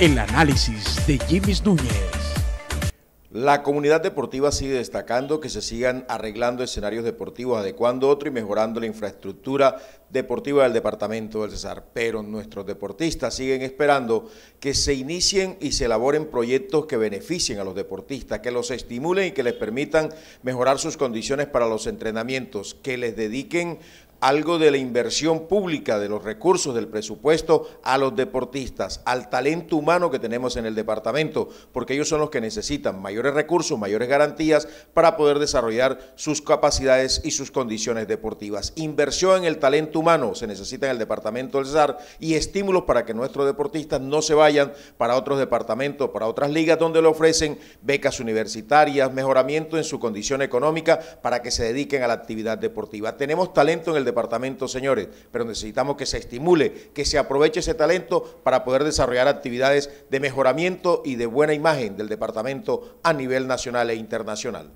El análisis de Jimmy Núñez. La comunidad deportiva sigue destacando que se sigan arreglando escenarios deportivos, adecuando otro y mejorando la infraestructura deportiva del departamento del Cesar. Pero nuestros deportistas siguen esperando que se inicien y se elaboren proyectos que beneficien a los deportistas, que los estimulen y que les permitan mejorar sus condiciones para los entrenamientos, que les dediquen algo de la inversión pública, de los recursos, del presupuesto a los deportistas, al talento humano que tenemos en el departamento, porque ellos son los que necesitan mayores recursos, mayores garantías para poder desarrollar sus capacidades y sus condiciones deportivas. Inversión en el talento humano se necesita en el departamento del SAR y estímulos para que nuestros deportistas no se vayan para otros departamentos, para otras ligas donde le ofrecen becas universitarias, mejoramiento en su condición económica para que se dediquen a la actividad deportiva. Tenemos talento en el departamento, señores, pero necesitamos que se estimule, que se aproveche ese talento para poder desarrollar actividades de mejoramiento y de buena imagen del departamento a nivel nacional e internacional.